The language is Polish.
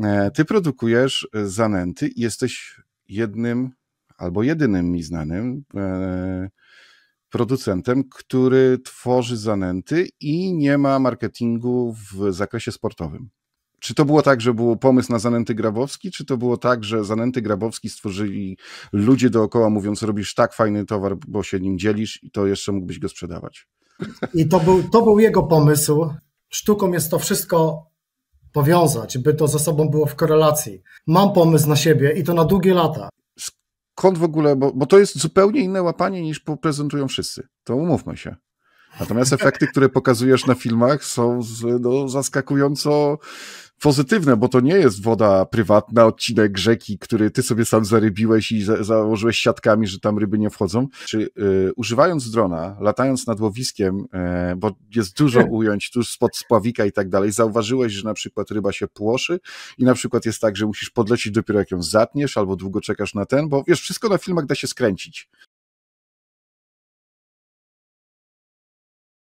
E, ty produkujesz e, zanęty i jesteś jednym albo jedynym mi znanym e, producentem, który tworzy zanęty i nie ma marketingu w zakresie sportowym. Czy to było tak, że był pomysł na Zanęty Grabowski, czy to było tak, że Zanęty Grabowski stworzyli ludzie dookoła mówiąc, robisz tak fajny towar, bo się nim dzielisz i to jeszcze mógłbyś go sprzedawać? I to był, to był jego pomysł. Sztuką jest to wszystko powiązać, by to ze sobą było w korelacji. Mam pomysł na siebie i to na długie lata. Skąd w ogóle, bo, bo to jest zupełnie inne łapanie niż prezentują wszyscy. To umówmy się. Natomiast efekty, które pokazujesz na filmach są no, zaskakująco pozytywne, bo to nie jest woda prywatna, odcinek rzeki, który ty sobie sam zarybiłeś i za założyłeś siatkami, że tam ryby nie wchodzą. Czy y, używając drona, latając nad łowiskiem, y, bo jest dużo hmm. ująć tuż spod spławika i tak dalej, zauważyłeś, że na przykład ryba się płoszy i na przykład jest tak, że musisz podlecieć dopiero jak ją zatniesz albo długo czekasz na ten, bo wiesz, wszystko na filmach da się skręcić.